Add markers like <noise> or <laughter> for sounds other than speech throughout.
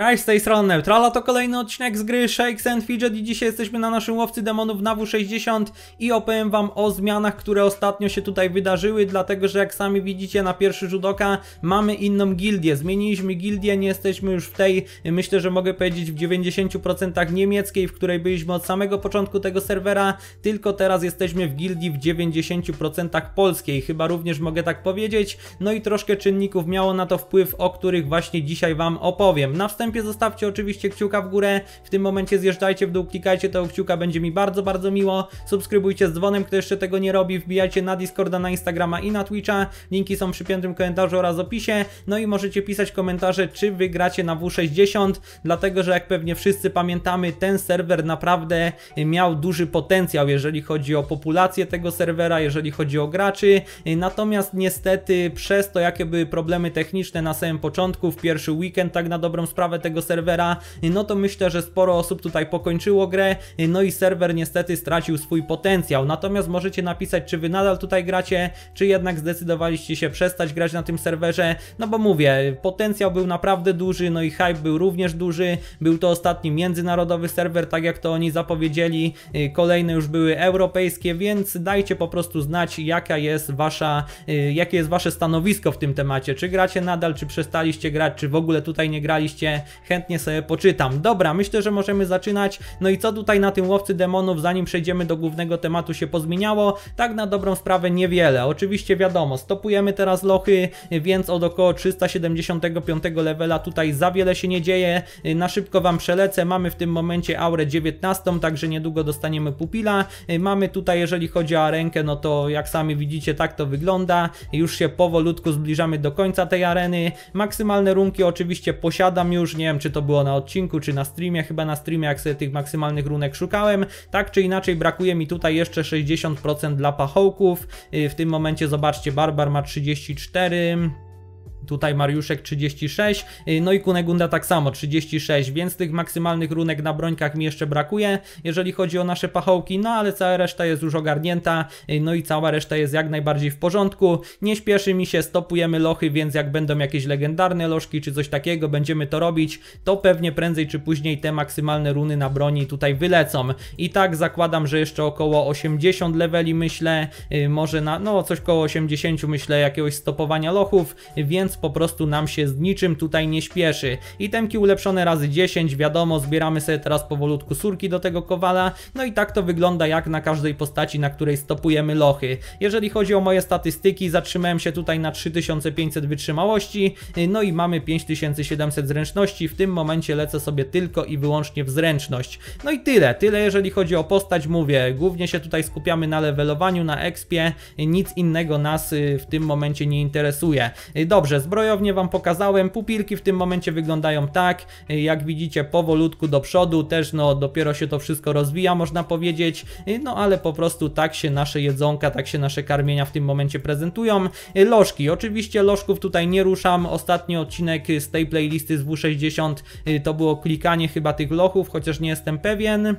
Cześć, z tej strony Neutrala, to kolejny odcinek z gry Shakes and Fidget i dzisiaj jesteśmy na naszym łowcy demonów Nawu 60 i opowiem wam o zmianach, które ostatnio się tutaj wydarzyły, dlatego że jak sami widzicie na pierwszy rzut oka mamy inną gildię, zmieniliśmy gildię, nie jesteśmy już w tej, myślę, że mogę powiedzieć w 90% niemieckiej, w której byliśmy od samego początku tego serwera, tylko teraz jesteśmy w gildii w 90% polskiej, chyba również mogę tak powiedzieć, no i troszkę czynników miało na to wpływ, o których właśnie dzisiaj wam opowiem. Na wstęp wstępie zostawcie oczywiście kciuka w górę, w tym momencie zjeżdżajcie w dół, klikajcie tego kciuka, będzie mi bardzo, bardzo miło. Subskrybujcie z dzwonem, kto jeszcze tego nie robi, wbijajcie na Discorda, na Instagrama i na Twitcha, linki są przy piętym komentarzu oraz opisie, no i możecie pisać komentarze, czy wygracie na W60, dlatego, że jak pewnie wszyscy pamiętamy, ten serwer naprawdę miał duży potencjał, jeżeli chodzi o populację tego serwera, jeżeli chodzi o graczy, natomiast niestety przez to, jakie były problemy techniczne na samym początku, w pierwszy weekend tak na dobrą sprawę tego serwera, no to myślę, że sporo osób tutaj pokończyło grę, no i serwer niestety stracił swój potencjał. Natomiast możecie napisać, czy wy nadal tutaj gracie, czy jednak zdecydowaliście się przestać grać na tym serwerze, no bo mówię, potencjał był naprawdę duży, no i hype był również duży, był to ostatni międzynarodowy serwer, tak jak to oni zapowiedzieli, y, kolejne już były europejskie, więc dajcie po prostu znać, jaka jest wasza, y, jakie jest wasze stanowisko w tym temacie, czy gracie nadal, czy przestaliście grać, czy w ogóle tutaj nie graliście, chętnie sobie poczytam. Dobra, myślę, że możemy zaczynać. No i co tutaj na tym łowcy demonów, zanim przejdziemy do głównego tematu się pozmieniało? Tak na dobrą sprawę niewiele. Oczywiście wiadomo, stopujemy teraz lochy, więc od około 375 levela tutaj za wiele się nie dzieje. Na szybko wam przelecę, mamy w tym momencie aurę 19, także niedługo dostaniemy pupila. Mamy tutaj, jeżeli chodzi o arenkę, no to jak sami widzicie, tak to wygląda. Już się powolutku zbliżamy do końca tej areny. Maksymalne runki oczywiście posiadam już, już nie wiem czy to było na odcinku, czy na streamie, chyba na streamie jak sobie tych maksymalnych runek szukałem. Tak czy inaczej brakuje mi tutaj jeszcze 60% dla pachołków, y, w tym momencie zobaczcie Barbar ma 34, Tutaj Mariuszek 36, y, no i Kunegunda tak samo 36, więc tych maksymalnych runek na brońkach mi jeszcze brakuje, jeżeli chodzi o nasze pachołki, no ale cała reszta jest już ogarnięta, y, no i cała reszta jest jak najbardziej w porządku. Nie śpieszy mi się, stopujemy lochy, więc jak będą jakieś legendarne lożki czy coś takiego, będziemy to robić, to pewnie prędzej czy później te maksymalne runy na broni tutaj wylecą. I tak zakładam, że jeszcze około 80 leveli myślę, y, może na, no coś koło 80 myślę jakiegoś stopowania lochów, więc po prostu nam się z niczym tutaj nie śpieszy. Itemki ulepszone razy 10, wiadomo, zbieramy sobie teraz powolutku surki do tego kowala, no i tak to wygląda jak na każdej postaci, na której stopujemy lochy. Jeżeli chodzi o moje statystyki, zatrzymałem się tutaj na 3500 wytrzymałości, no i mamy 5700 zręczności, w tym momencie lecę sobie tylko i wyłącznie w zręczność. No i tyle, tyle jeżeli chodzi o postać, mówię, głównie się tutaj skupiamy na levelowaniu, na expie, nic innego nas y, w tym momencie nie interesuje. Y, dobrze, Zbrojownie Wam pokazałem, pupilki w tym momencie wyglądają tak, y, jak widzicie powolutku do przodu, też no dopiero się to wszystko rozwija można powiedzieć, y, no ale po prostu tak się nasze jedzonka, tak się nasze karmienia w tym momencie prezentują. Y, lożki, oczywiście lożków tutaj nie ruszam, ostatni odcinek z tej playlisty z W60 to było klikanie chyba tych lochów, chociaż nie jestem pewien.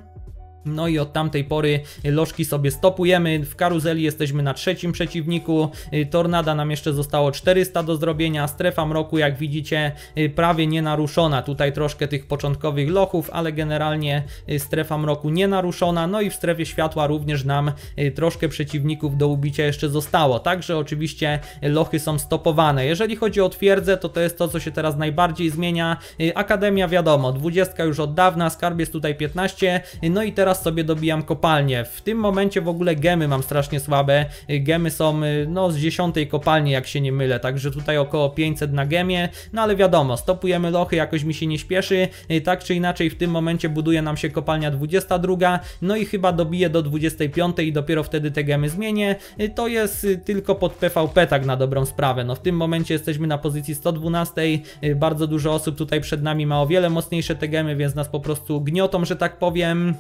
No i od tamtej pory lożki sobie stopujemy, w karuzeli jesteśmy na trzecim przeciwniku, y, tornada nam jeszcze zostało 400 do zrobienia, strefa mroku jak widzicie y, prawie nienaruszona, tutaj troszkę tych początkowych lochów, ale generalnie y, strefa mroku nienaruszona, no i w strefie światła również nam troszkę przeciwników do ubicia jeszcze zostało, także oczywiście lochy są stopowane. Jeżeli chodzi o twierdzę, to to jest to co się teraz najbardziej zmienia, Akademia wiadomo, 20 już od dawna, skarb jest tutaj 15, no i teraz zaraz sobie dobijam kopalnię. W tym momencie w ogóle gemy mam strasznie słabe. Y, gemy są y, no z dziesiątej kopalni jak się nie mylę, także tutaj około 500 na gemie. No ale wiadomo, stopujemy lochy, jakoś mi się nie śpieszy. Y, tak czy inaczej w tym momencie buduje nam się kopalnia 22, no i chyba dobiję do 25 i dopiero wtedy te gemy zmienię. To jest tylko pod PvP tak na dobrą sprawę. No w tym momencie jesteśmy na pozycji 112, bardzo dużo osób tutaj przed nami ma o wiele mocniejsze te gemy, więc nas po prostu gniotą, że tak powiem.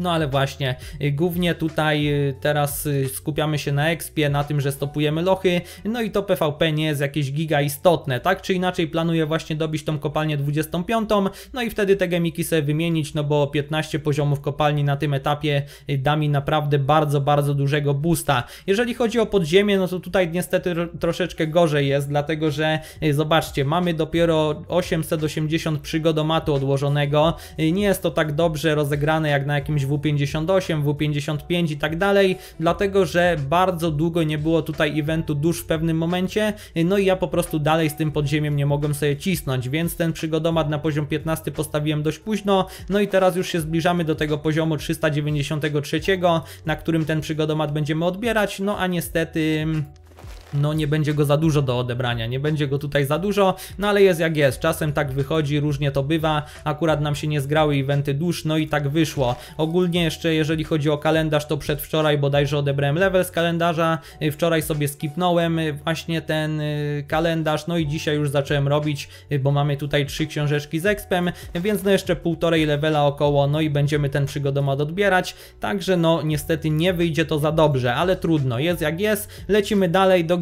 No ale właśnie, y, głównie tutaj y, teraz y, skupiamy się na expie, na tym, że stopujemy lochy, no i to PvP nie jest jakieś giga istotne, tak czy inaczej planuję właśnie dobić tą kopalnię 25, no i wtedy te gemiki sobie wymienić, no bo 15 poziomów kopalni na tym etapie da mi naprawdę bardzo, bardzo dużego boosta. Jeżeli chodzi o podziemie, no to tutaj niestety troszeczkę gorzej jest, dlatego że zobaczcie, mamy dopiero 880 przygodomatu odłożonego, nie jest to tak dobrze rozegrane jak na jakimś w58, W55 i tak dalej, dlatego że bardzo długo nie było tutaj eventu dusz w pewnym momencie, no i ja po prostu dalej z tym podziemiem nie mogłem sobie cisnąć, więc ten przygodomat na poziom 15 postawiłem dość późno, no i teraz już się zbliżamy do tego poziomu 393, na którym ten przygodomat będziemy odbierać, no a niestety no nie będzie go za dużo do odebrania, nie będzie go tutaj za dużo, no ale jest jak jest, czasem tak wychodzi, różnie to bywa, akurat nam się nie zgrały eventy dusz, no i tak wyszło. Ogólnie jeszcze jeżeli chodzi o kalendarz, to przedwczoraj bodajże odebrałem level z kalendarza, y, wczoraj sobie skipnąłem y, właśnie ten y, kalendarz, no i dzisiaj już zacząłem robić, bo mamy tutaj trzy książeczki z expem, więc no jeszcze półtorej levela około, no i będziemy ten przygodomat odbierać, także no niestety nie wyjdzie to za dobrze, ale trudno, jest jak jest, lecimy dalej do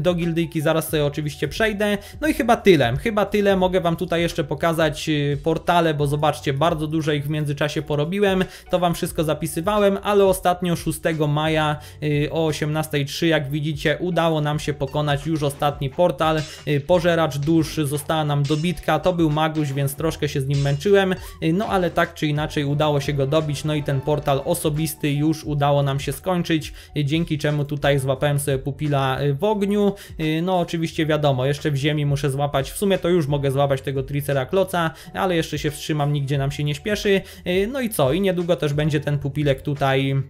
do gildyki zaraz sobie oczywiście przejdę. No i chyba tyle, chyba tyle. Mogę Wam tutaj jeszcze pokazać y, portale, bo zobaczcie, bardzo dużo ich w międzyczasie porobiłem. To Wam wszystko zapisywałem, ale ostatnio 6 maja y, o 18.03, jak widzicie, udało nam się pokonać już ostatni portal. Y, pożeracz dusz została nam dobitka, to był Maguś, więc troszkę się z nim męczyłem, no ale tak czy inaczej udało się go dobić, no i ten portal osobisty już udało nam się skończyć, dzięki czemu tutaj złapałem sobie pupila w ogniu. Y, no oczywiście wiadomo, jeszcze w ziemi muszę złapać, w sumie to już mogę złapać tego Tricerakloca, ale jeszcze się wstrzymam, nigdzie nam się nie śpieszy. Y, no i co, i niedługo też będzie ten pupilek tutaj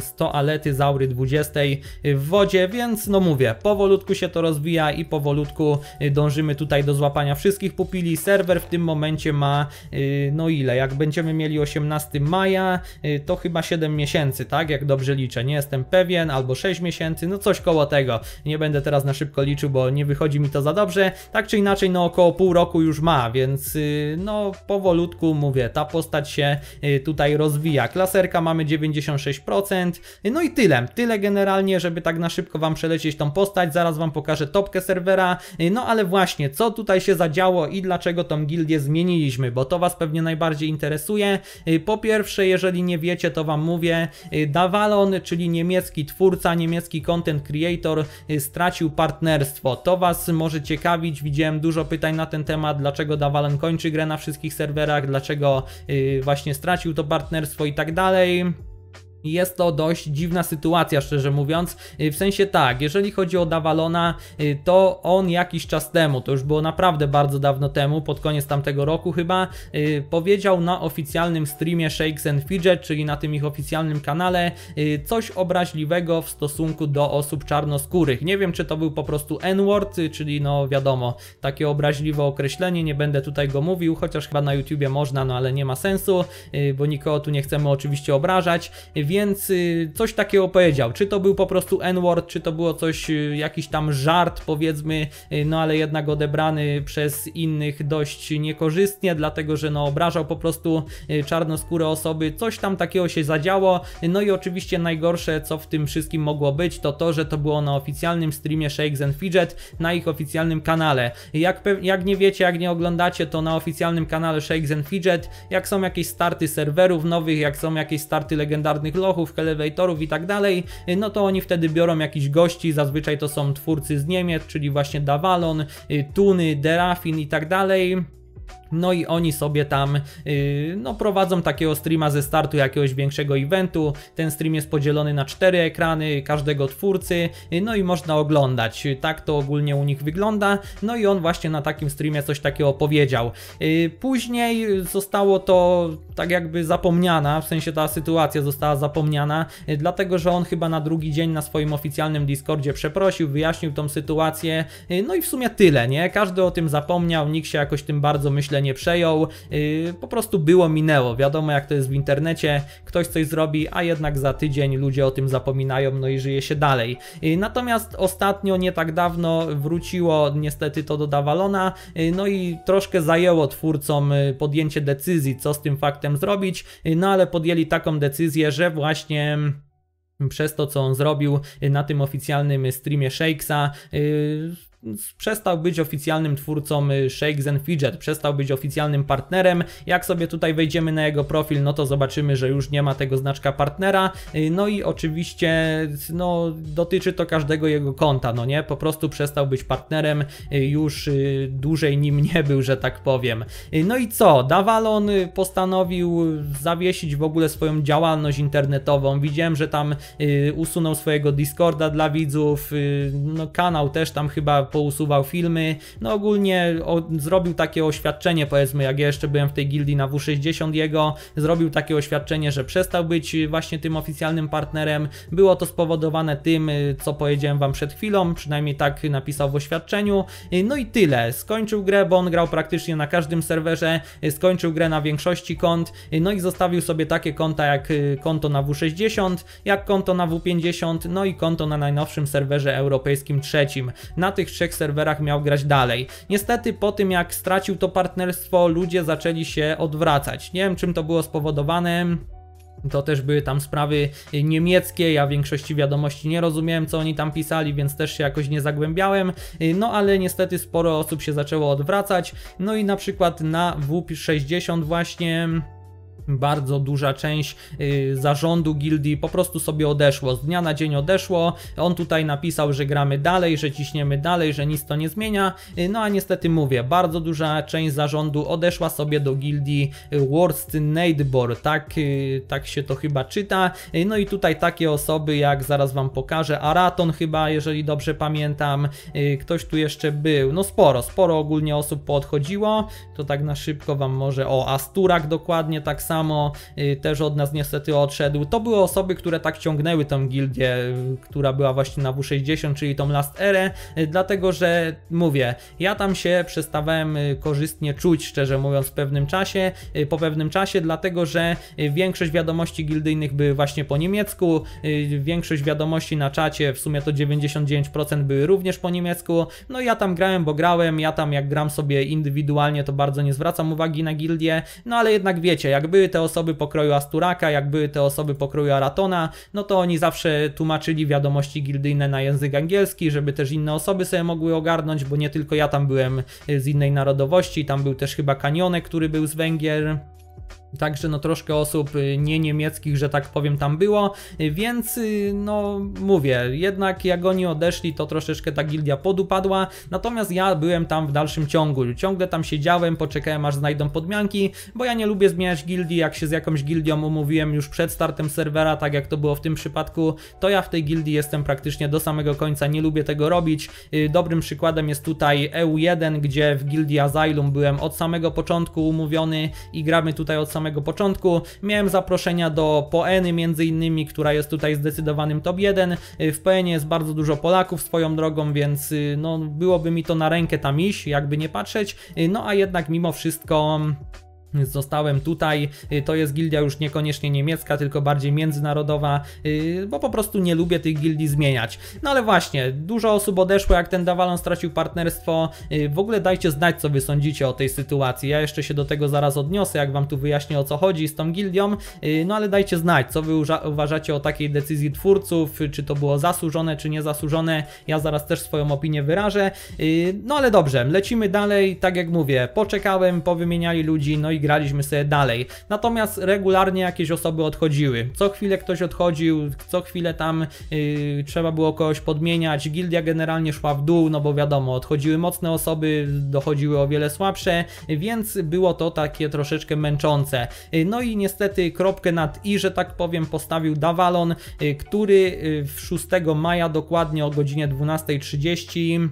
z toalety zaury 20 w wodzie, więc no mówię, powolutku się to rozwija i powolutku y, dążymy tutaj do złapania wszystkich pupili. Serwer w tym momencie ma, y, no ile, jak będziemy mieli 18 maja, y, to chyba 7 miesięcy, tak? Jak dobrze liczę, nie jestem pewien, albo 6 miesięcy, no coś koło tego. Nie będę teraz na szybko liczył, bo nie wychodzi mi to za dobrze. Tak czy inaczej, no około pół roku już ma, więc no powolutku mówię, ta postać się tutaj rozwija. Klaserka mamy 96%, no i tyle. Tyle generalnie, żeby tak na szybko Wam przelecieć tą postać. Zaraz Wam pokażę topkę serwera. No ale właśnie, co tutaj się zadziało i dlaczego tą gildię zmieniliśmy, bo to Was pewnie najbardziej interesuje. Po pierwsze, jeżeli nie wiecie, to Wam mówię, Dawalon, czyli niemiecki twórca, niemiecki content creator, stracił partnerstwo. To Was może ciekawić, widziałem dużo pytań na ten temat, dlaczego Dawalon kończy grę na wszystkich serwerach, dlaczego y, właśnie stracił to partnerstwo i tak dalej. Jest to dość dziwna sytuacja, szczerze mówiąc. Y, w sensie tak, jeżeli chodzi o Davalona, y, to on jakiś czas temu, to już było naprawdę bardzo dawno temu, pod koniec tamtego roku chyba, y, powiedział na oficjalnym streamie Shakes and Fidget, czyli na tym ich oficjalnym kanale, coś obraźliwego w stosunku do osób czarnoskórych. Nie wiem, czy to był po prostu N-word, czyli no wiadomo, takie obraźliwe określenie, nie będę tutaj go mówił, chociaż chyba na YouTubie można, no ale nie ma sensu, bo nikogo tu nie chcemy oczywiście obrażać więc y, coś takiego powiedział. Czy to był po prostu N-word, czy to było coś, y, jakiś tam żart powiedzmy, y, no ale jednak odebrany przez innych dość niekorzystnie, dlatego że no obrażał po prostu czarnoskóre osoby. Coś tam takiego się zadziało. No i oczywiście najgorsze, co w tym wszystkim mogło być, to to, że to było na oficjalnym streamie Shakes and Fidget na ich oficjalnym kanale. Jak, jak nie wiecie, jak nie oglądacie, to na oficjalnym kanale Shakes and Fidget, jak są jakieś starty serwerów nowych, jak są jakieś starty legendarnych lochów, elewatorów i tak dalej, no to oni wtedy biorą jakiś gości, zazwyczaj to są twórcy z Niemiec, czyli właśnie Dawalon, y, Tuny, Derafin i tak dalej. No i oni sobie tam yy, no, prowadzą takiego streama ze startu jakiegoś większego eventu. Ten stream jest podzielony na cztery ekrany każdego twórcy, yy, no i można oglądać. Tak to ogólnie u nich wygląda. No i on właśnie na takim streamie coś takiego powiedział. Yy, później zostało to tak jakby zapomniana, w sensie ta sytuacja została zapomniana, y, dlatego że on chyba na drugi dzień na swoim oficjalnym Discordzie przeprosił, wyjaśnił tą sytuację. Y, no i w sumie tyle, nie? Każdy o tym zapomniał, nikt się jakoś tym bardzo myślał źle nie przejął, yy, po prostu było, minęło. Wiadomo jak to jest w internecie, ktoś coś zrobi, a jednak za tydzień ludzie o tym zapominają, no i żyje się dalej. Yy, natomiast ostatnio, nie tak dawno wróciło niestety to do Dawalona. Yy, no i troszkę zajęło twórcom podjęcie decyzji, co z tym faktem zrobić, no ale podjęli taką decyzję, że właśnie mm, przez to, co on zrobił na tym oficjalnym streamie Shakesa, yy przestał być oficjalnym twórcą y, Shakes and Fidget, przestał być oficjalnym partnerem. Jak sobie tutaj wejdziemy na jego profil, no to zobaczymy, że już nie ma tego znaczka partnera. Y, no i oczywiście no, dotyczy to każdego jego konta, no nie? Po prostu przestał być partnerem, y, już dłużej nim <laughs> nie był, że tak powiem. No i co? Davalon postanowił zawiesić w ogóle swoją działalność internetową. Widziałem, że tam usunął swojego Discorda dla widzów, no kanał też tam chyba pousuwał filmy, no ogólnie o, zrobił takie oświadczenie, powiedzmy, jak ja jeszcze byłem w tej gildii na W60 jego, zrobił takie oświadczenie, że przestał być właśnie tym oficjalnym partnerem. Było to spowodowane tym, y, co powiedziałem wam przed chwilą, przynajmniej tak napisał w oświadczeniu. Y, no i tyle. Skończył grę, bo on grał praktycznie na każdym serwerze, y, skończył grę na większości kont, no i zostawił sobie takie konta jak konto na W60, jak konto na W50, no i konto na najnowszym serwerze europejskim trzecim. Na tych trzech serwerach miał grać dalej. Niestety po tym jak stracił to partnerstwo ludzie zaczęli się odwracać. Nie wiem czym to było spowodowane, to też były tam sprawy niemieckie, ja w większości wiadomości nie rozumiałem, co oni tam pisali, więc też się jakoś nie zagłębiałem. No ale niestety sporo osób się zaczęło odwracać. No i na przykład na WP60 właśnie bardzo duża część y, zarządu gildii po prostu sobie odeszło. Z dnia na dzień odeszło. On tutaj napisał, że gramy dalej, że ciśniemy dalej, że nic to nie zmienia. Y, no a niestety mówię, bardzo duża część zarządu odeszła sobie do gildii y, Worst Neighbor. Tak, tak się to chyba czyta. No i tutaj takie osoby jak zaraz Wam pokażę, Araton chyba, jeżeli dobrze pamiętam, ktoś tu jeszcze był. No sporo, sporo ogólnie osób poodchodziło. To tak na szybko Wam może, o Asturak dokładnie tak samo samo y, też od nas niestety odszedł. To były osoby, które tak ciągnęły tą gildię, y, która była właśnie na W60, czyli tą Last era. Y, dlatego że mówię, ja tam się przestawałem korzystnie czuć, szczerze mówiąc, w pewnym czasie, po pewnym czasie, dlatego że większość wiadomości gildyjnych były właśnie po niemiecku, większość wiadomości na czacie, w sumie to 99% były również po niemiecku, no ja tam grałem, bo grałem, ja tam jak gram sobie indywidualnie, to bardzo nie zwracam uwagi na gildię, no ale jednak wiecie, jak były te osoby pokroju Asturaka, jak były te osoby pokroju Aratona, no to oni zawsze tłumaczyli wiadomości gildyjne na język angielski, żeby też inne osoby sobie mogły ogarnąć, bo nie tylko ja tam byłem z innej narodowości, tam był też chyba Kanionek, który był z Węgier. Także no troszkę osób y, nie niemieckich, że tak powiem, tam było, y, więc y, no mówię, jednak jak oni odeszli, to troszeczkę ta gildia podupadła, natomiast ja byłem tam w dalszym ciągu, ciągle tam siedziałem, poczekałem aż znajdą podmianki, bo ja nie lubię zmieniać gildii, jak się z jakąś gildią umówiłem już przed startem serwera, tak jak to było w tym przypadku, to ja w tej gildii jestem praktycznie do samego końca, nie lubię tego robić. Dobrym przykładem jest tutaj EU1, gdzie w gildii Asylum byłem od samego początku umówiony i gramy tutaj od samego samego początku. Miałem zaproszenia do Poeny między innymi, która jest tutaj zdecydowanym top 1. Y, w Poenie jest bardzo dużo Polaków swoją drogą, więc y, no byłoby mi to na rękę tam iść, jakby nie patrzeć. Y, no a jednak mimo wszystko... Zostałem tutaj, y, to jest gildia już niekoniecznie niemiecka, tylko bardziej międzynarodowa, y, bo po prostu nie lubię tych gildii zmieniać. No ale właśnie, dużo osób odeszło, jak ten Dawalon stracił partnerstwo. Y, w ogóle dajcie znać, co wy sądzicie o tej sytuacji. Ja jeszcze się do tego zaraz odniosę, jak wam tu wyjaśnię o co chodzi z tą gildią. No ale dajcie znać, co wy uważacie o takiej decyzji twórców, czy to było zasłużone, czy niezasłużone. Ja zaraz też swoją opinię wyrażę. No ale dobrze, lecimy dalej. Tak jak mówię, poczekałem, powymieniali ludzi, no i i graliśmy sobie dalej. Natomiast regularnie jakieś osoby odchodziły. Co chwilę ktoś odchodził, co chwilę tam yy, trzeba było kogoś podmieniać. Gildia generalnie szła w dół, no bo wiadomo, odchodziły mocne osoby, dochodziły o wiele słabsze, więc było to takie troszeczkę męczące. Yy, no i niestety kropkę nad i, że tak powiem, postawił Dawalon, yy, który 6 yy, maja dokładnie o godzinie 12.30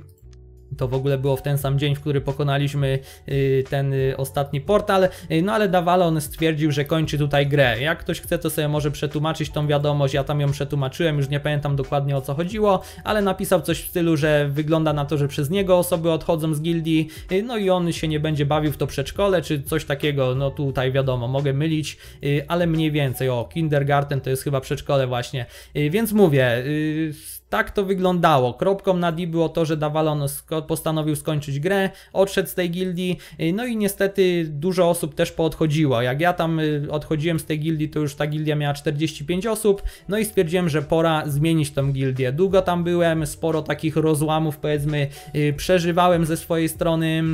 to w ogóle było w ten sam dzień, w który pokonaliśmy y, ten y, ostatni portal, y, no ale Dawalon stwierdził, że kończy tutaj grę. Jak ktoś chce, to sobie może przetłumaczyć tą wiadomość, ja tam ją przetłumaczyłem, już nie pamiętam dokładnie o co chodziło, ale napisał coś w stylu, że wygląda na to, że przez niego osoby odchodzą z gildii, no i on się nie będzie bawił w to przedszkole, czy coś takiego, no tutaj wiadomo, mogę mylić, ale mniej więcej, o, kindergarten to jest chyba przedszkole właśnie, więc mówię, tak to wyglądało. Kropką na D było to, że Davalon postanowił skończyć grę, odszedł z tej gildii, y, no i niestety dużo osób też poodchodziło. Jak ja tam y, odchodziłem z tej gildii, to już ta gildia miała 45 osób, no i stwierdziłem, że pora zmienić tą gildię. Długo tam byłem, sporo takich rozłamów powiedzmy y, przeżywałem ze swojej strony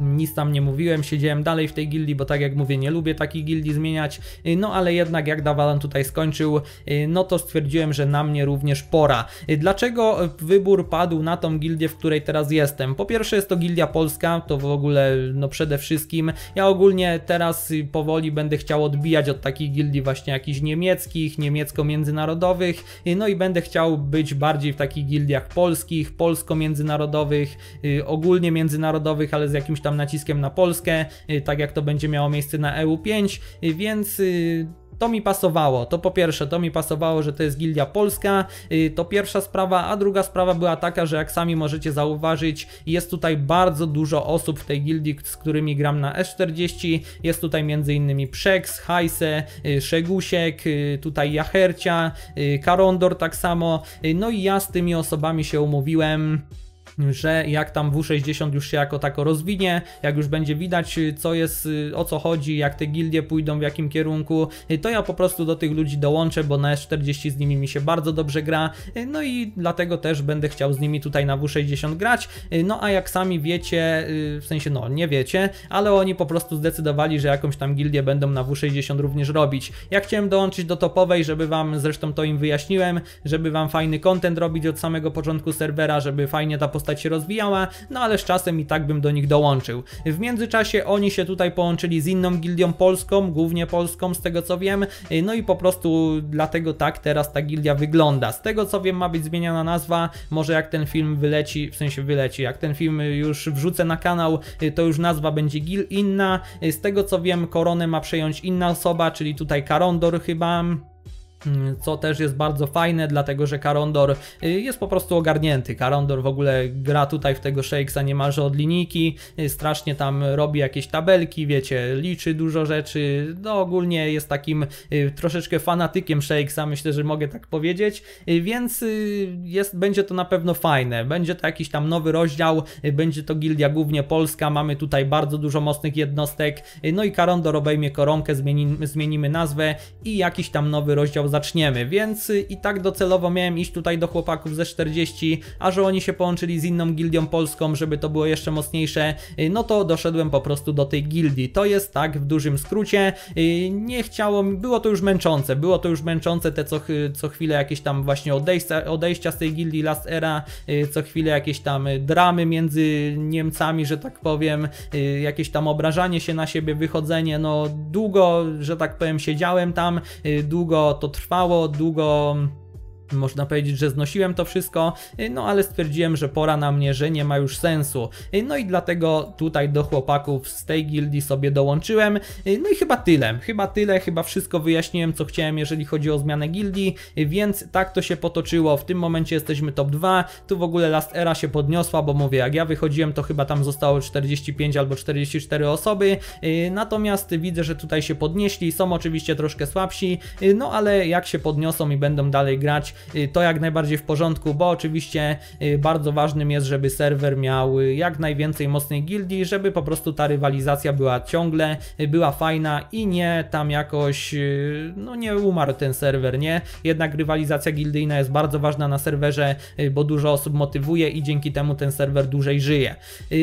nic tam nie mówiłem, siedziałem dalej w tej gildii, bo tak jak mówię, nie lubię takich gildii zmieniać, y, no ale jednak jak Dawalan tutaj skończył, y, no to stwierdziłem, że na mnie również pora. Y, dlaczego wybór padł na tą gildię, w której teraz jestem? Po pierwsze jest to gildia polska, to w ogóle no przede wszystkim, ja ogólnie teraz powoli będę chciał odbijać od takich gildii właśnie jakichś niemieckich, niemiecko-międzynarodowych, no i będę chciał być bardziej w takich gildiach polskich, polsko-międzynarodowych, ogólnie międzynarodowych, ale z jakimś tam naciskiem na Polskę, y, tak jak to będzie miało miejsce na EU5, y, więc y, to mi pasowało. To po pierwsze, to mi pasowało, że to jest gildia polska. To pierwsza sprawa, a druga sprawa była taka, że jak sami możecie zauważyć, jest tutaj bardzo dużo osób w tej gildii, z którymi gram na S40. Jest tutaj m.in. Przeks, Hajse, Szegusiek, tutaj Jachercia, Karondor tak samo. No i ja z tymi osobami się umówiłem że jak tam W60 już się jako tako rozwinie, jak już będzie widać y, co jest, y, o co chodzi, jak te gildie pójdą, w jakim kierunku, y, to ja po prostu do tych ludzi dołączę, bo na S40 z nimi mi się bardzo dobrze gra, no i dlatego też będę chciał z nimi tutaj na W60 grać, no a jak sami wiecie, w sensie no nie wiecie, ale oni po prostu zdecydowali, że jakąś tam gildię będą na W60 również robić. Ja chciałem dołączyć do topowej, żeby wam, zresztą to im wyjaśniłem, żeby wam fajny content robić od samego początku serwera, żeby fajnie ta postać postać się rozwijała, no ale z czasem i tak bym do nich dołączył. W międzyczasie oni się tutaj połączyli z inną gildią polską, głównie polską z tego co wiem, no i po prostu dlatego tak teraz ta gildia wygląda. Z tego co wiem ma być zmieniona nazwa, może jak ten film wyleci, w sensie wyleci, jak ten film już wrzucę na kanał, to już nazwa będzie gil inna. Z tego co wiem koronę ma przejąć inna osoba, czyli tutaj Karondor chyba, co też jest bardzo fajne, dlatego że Karondor y, jest po prostu ogarnięty. Karondor w ogóle gra tutaj w tego Shakesa niemalże od linijki, y, strasznie tam robi jakieś tabelki, wiecie, liczy dużo rzeczy, no ogólnie jest takim y, troszeczkę fanatykiem Shakesa, myślę, że mogę tak powiedzieć, więc jest, będzie to na pewno fajne. Będzie to jakiś tam nowy rozdział, będzie to gildia głównie polska, mamy tutaj bardzo dużo mocnych jednostek, no i Karondor obejmie koronkę, zmieni, zmienimy nazwę i jakiś tam nowy rozdział zaczniemy, więc y, i tak docelowo miałem iść tutaj do chłopaków ze 40, a że oni się połączyli z inną gildią polską, żeby to było jeszcze mocniejsze, y, no to doszedłem po prostu do tej gildii. To jest tak w dużym skrócie, y, nie chciało mi, było to już męczące, było to już męczące te co, co chwilę jakieś tam właśnie odejścia, odejścia z tej gildii Last Era, co chwilę jakieś tam dramy między Niemcami, że tak powiem, jakieś tam obrażanie się na siebie, wychodzenie, no długo, że tak powiem, siedziałem tam, długo to trwało trwało długo można powiedzieć, że znosiłem to wszystko, y, no ale stwierdziłem, że pora na mnie, że nie ma już sensu. Y, no i dlatego tutaj do chłopaków z tej gildii sobie dołączyłem. Y, no i chyba tyle, chyba tyle, chyba wszystko wyjaśniłem, co chciałem, jeżeli chodzi o zmianę gildii, więc tak to się potoczyło. W tym momencie jesteśmy top 2. Tu w ogóle Last Era się podniosła, bo mówię, jak ja wychodziłem, to chyba tam zostało 45 albo 44 osoby. Natomiast widzę, że tutaj się podnieśli, są oczywiście troszkę słabsi, no ale jak się podniosą i będą dalej grać, Y, to jak najbardziej w porządku, bo oczywiście y, bardzo ważnym jest, żeby serwer miał y, jak najwięcej mocnej gildii, żeby po prostu ta rywalizacja była ciągle, była fajna i nie tam jakoś, no nie umarł ten serwer, nie? Jednak rywalizacja gildyjna jest bardzo ważna na serwerze, bo dużo osób motywuje i dzięki temu ten serwer dłużej żyje.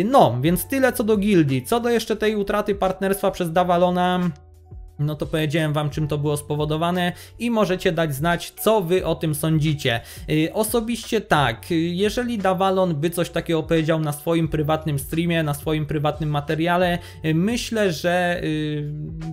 No, więc tyle co do gildii. Co do jeszcze tej utraty partnerstwa przez Davalona no to powiedziałem wam czym to było spowodowane i możecie dać znać co wy o tym sądzicie. Y, osobiście tak, y, jeżeli Dawalon by coś takiego powiedział na swoim prywatnym streamie, na swoim prywatnym materiale, y, myślę, że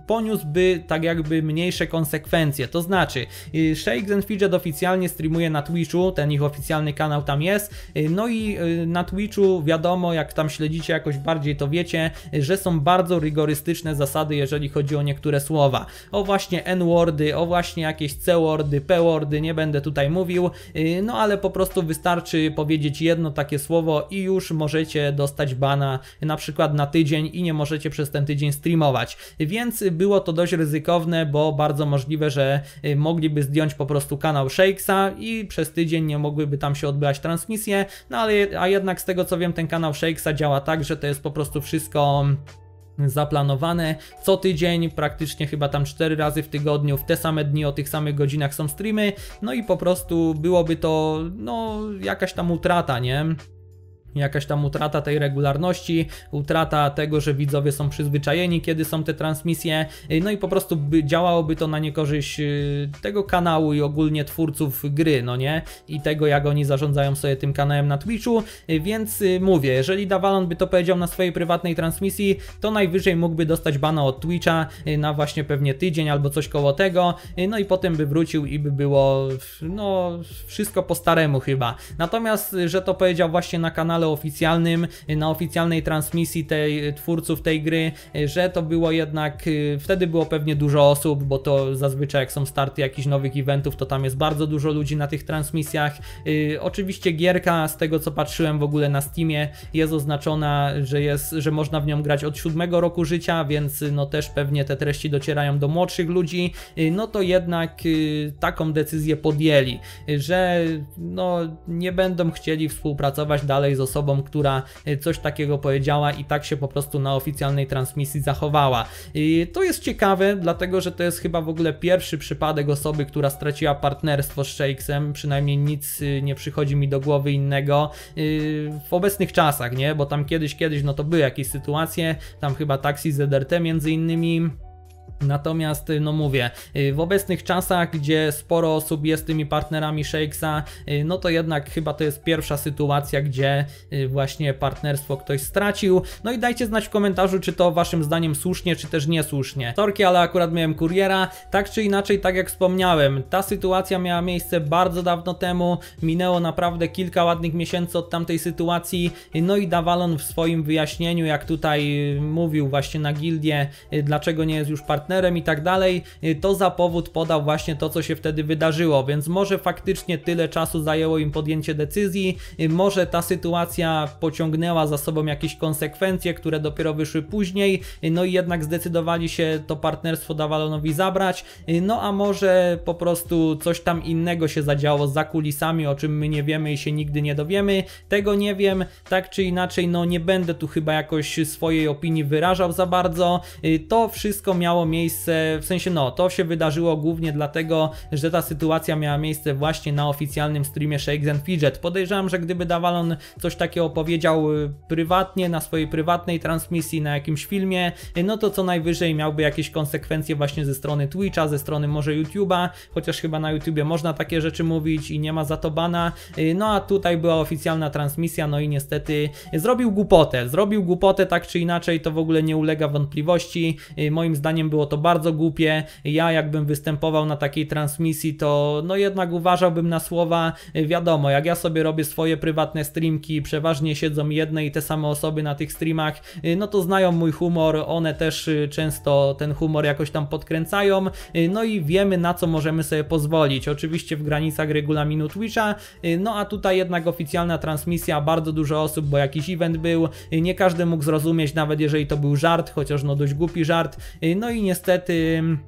poniósłby tak jakby mniejsze konsekwencje, to znaczy Shakes and Fidget oficjalnie streamuje na Twitchu, ten ich oficjalny kanał tam jest, no i na Twitchu wiadomo, jak tam śledzicie jakoś bardziej to wiecie, że są bardzo rygorystyczne zasady jeżeli chodzi o niektóre słowa o właśnie N-wordy, o właśnie jakieś C-wordy, P-wordy, nie będę tutaj mówił, y, no ale po prostu wystarczy powiedzieć jedno takie słowo i już możecie dostać bana na przykład na tydzień i nie możecie przez ten tydzień streamować. Więc było to dość ryzykowne, bo bardzo możliwe, że y, mogliby zdjąć po prostu kanał Shakesa i przez tydzień nie mogłyby tam się odbywać transmisje, no ale a jednak z tego co wiem ten kanał Shakesa działa tak, że to jest po prostu wszystko zaplanowane. Co tydzień, praktycznie chyba tam 4 razy w tygodniu, w te same dni, o tych samych godzinach są streamy, no i po prostu byłoby to, no, jakaś tam utrata, nie? jakaś tam utrata tej regularności, utrata tego, że widzowie są przyzwyczajeni, kiedy są te transmisje, y, no i po prostu by, działałoby to na niekorzyść y, tego kanału i ogólnie twórców gry, no nie? I tego, jak oni zarządzają sobie tym kanałem na Twitchu, y, więc mówię, jeżeli Dawalon by to powiedział na swojej prywatnej transmisji, to najwyżej mógłby dostać bana od Twitcha na właśnie pewnie tydzień albo coś koło tego, no i potem by wrócił i by było, no, wszystko po staremu chyba. Natomiast, że to powiedział właśnie na kanale oficjalnym, na oficjalnej transmisji tej, e, twórców tej gry, e, że to było jednak, e, wtedy było pewnie dużo osób, bo to zazwyczaj jak są starty jakichś nowych eventów, to tam jest bardzo dużo ludzi na tych transmisjach. Oczywiście gierka, z tego co patrzyłem w ogóle na Steamie, jest oznaczona, że, jest, że można w nią grać od siódmego roku życia, więc no też pewnie te treści docierają do młodszych ludzi, no to jednak taką decyzję podjęli, że no nie będą chcieli współpracować dalej z osobami, osobą, która y, coś takiego powiedziała i tak się po prostu na oficjalnej transmisji zachowała. I to jest ciekawe, dlatego że to jest chyba w ogóle pierwszy przypadek osoby, która straciła partnerstwo z Shakesem, przynajmniej nic y, nie przychodzi mi do głowy innego y, w obecnych czasach, nie? Bo tam kiedyś, kiedyś no to były jakieś sytuacje, tam chyba taksi ZDRT e między innymi. Natomiast, y, no mówię, y, w obecnych czasach, gdzie sporo osób jest tymi partnerami Shakesa, y, no to jednak chyba to jest pierwsza sytuacja, gdzie właśnie partnerstwo ktoś stracił. No i dajcie znać w komentarzu, czy to waszym zdaniem słusznie, czy też niesłusznie. Torki, ale akurat miałem kuriera. Tak czy inaczej, tak jak wspomniałem, ta sytuacja miała miejsce bardzo dawno temu. Minęło naprawdę kilka ładnych miesięcy od tamtej sytuacji. No i Dawalon w swoim wyjaśnieniu, jak tutaj mówił właśnie na gildie, dlaczego nie jest już partnerem partnerem i tak dalej, y, to za powód podał właśnie to, co się wtedy wydarzyło, więc może faktycznie tyle czasu zajęło im podjęcie decyzji, y, może ta sytuacja pociągnęła za sobą jakieś konsekwencje, które dopiero wyszły później, y, no i jednak zdecydowali się to partnerstwo Dawalonowi zabrać, no a może po prostu coś tam innego się zadziało za kulisami, o czym my nie wiemy i się nigdy nie dowiemy, tego nie wiem, tak czy inaczej, no nie będę tu chyba jakoś swojej opinii wyrażał za bardzo, to wszystko miało miejsce miejsce, w sensie no, to się wydarzyło głównie dlatego, że ta sytuacja miała miejsce właśnie na oficjalnym streamie Shakes and Fidget. Podejrzewam, że gdyby Dawalon coś takiego powiedział y, prywatnie, na swojej prywatnej transmisji, na jakimś filmie, y, no to co najwyżej miałby jakieś konsekwencje właśnie ze strony Twitcha, ze strony może YouTube'a, chociaż chyba na YouTubie można takie rzeczy mówić i nie ma za to bana. Y, no a tutaj była oficjalna transmisja, no i niestety zrobił głupotę. Zrobił głupotę tak czy inaczej, to w ogóle nie ulega wątpliwości. Moim zdaniem było to bardzo głupie. Ja jakbym występował na takiej transmisji, to no jednak uważałbym na słowa, wiadomo, jak ja sobie robię swoje prywatne streamki, przeważnie siedzą jedne i te same osoby na tych streamach, no to znają mój humor, one też y, często ten humor jakoś tam podkręcają, y, no i wiemy na co możemy sobie pozwolić. Oczywiście w granicach regulaminu Twitcha, y, no a tutaj jednak oficjalna transmisja, bardzo dużo osób, bo jakiś event był, nie każdy mógł zrozumieć, nawet jeżeli to był żart, chociaż no dość głupi żart, no i nie niestety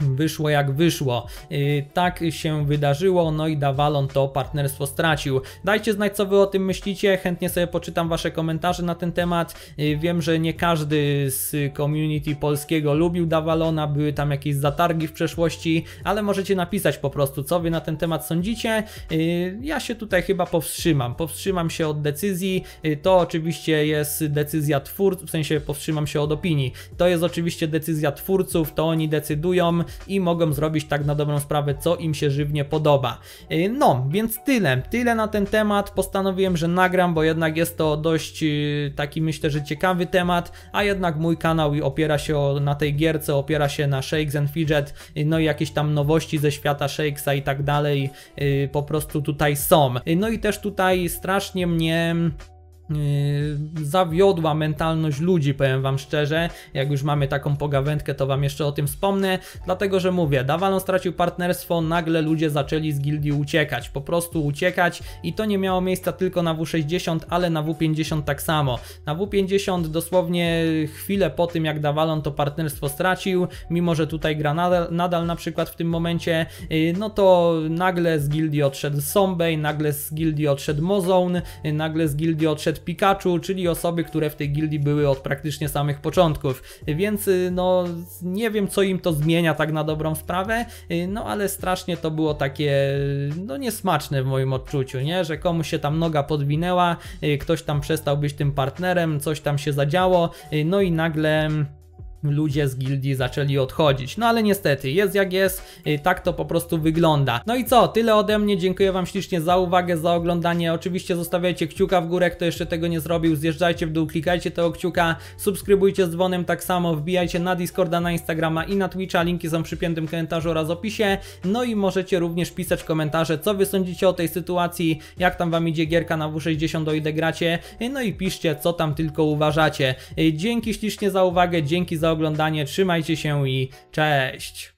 wyszło jak wyszło. Y, tak się wydarzyło, no i Dawalon to partnerstwo stracił. Dajcie znać, co Wy o tym myślicie, chętnie sobie poczytam Wasze komentarze na ten temat. Y, wiem, że nie każdy z community polskiego lubił Dawalona, były tam jakieś zatargi w przeszłości, ale możecie napisać po prostu, co Wy na ten temat sądzicie. Y, ja się tutaj chyba powstrzymam, powstrzymam się od decyzji, to oczywiście jest decyzja twórców, w sensie powstrzymam się od opinii. To jest oczywiście decyzja twórców, to oni decydują, i mogą zrobić tak na dobrą sprawę, co im się żywnie podoba. E, no, więc tyle, tyle na ten temat. Postanowiłem, że nagram, bo jednak jest to dość e, taki myślę, że ciekawy temat, a jednak mój kanał opiera się na tej gierce, opiera się na Shakes and Fidget, e, no i jakieś tam nowości ze świata Shakesa i tak dalej po prostu tutaj są. No i też tutaj strasznie mnie Yy, zawiodła mentalność ludzi, powiem Wam szczerze. Jak już mamy taką pogawędkę, to Wam jeszcze o tym wspomnę. Dlatego, że mówię, Dawano stracił partnerstwo, nagle ludzie zaczęli z gildii uciekać. Po prostu uciekać i to nie miało miejsca tylko na W60, ale na W50 tak samo. Na W50 dosłownie chwilę po tym, jak Dawalon to partnerstwo stracił, mimo że tutaj gra nadal, nadal na przykład w tym momencie, yy, no to nagle z gildii odszedł Sombej, nagle z gildii odszedł Mozone, yy, nagle z gildii odszedł Pikachu, czyli osoby, które w tej gildii były od praktycznie samych początków. Więc y, no nie wiem co im to zmienia tak na dobrą sprawę, y, no ale strasznie to było takie y, no niesmaczne w moim odczuciu, nie? Że komuś się tam noga podwinęła, ktoś tam przestał być tym partnerem, coś tam się zadziało, no i nagle mm, ludzie z gildii zaczęli odchodzić. No ale niestety, jest jak jest, y, tak to po prostu wygląda. No i co, tyle ode mnie, dziękuję Wam ślicznie za uwagę, za oglądanie. Oczywiście zostawiajcie kciuka w górę, kto jeszcze tego nie zrobił, zjeżdżajcie w dół, klikajcie tego kciuka, subskrybujcie z dzwonem tak samo, wbijajcie na Discorda, na Instagrama i na Twitcha, linki są przy piętym komentarzu oraz opisie. No i możecie również pisać komentarze, co Wy sądzicie o tej sytuacji, jak tam Wam idzie gierka na W60, o ile gracie, no i piszcie, co tam tylko uważacie. Y, dzięki ślicznie za uwagę, dzięki za oglądanie oglądanie, trzymajcie się i cześć!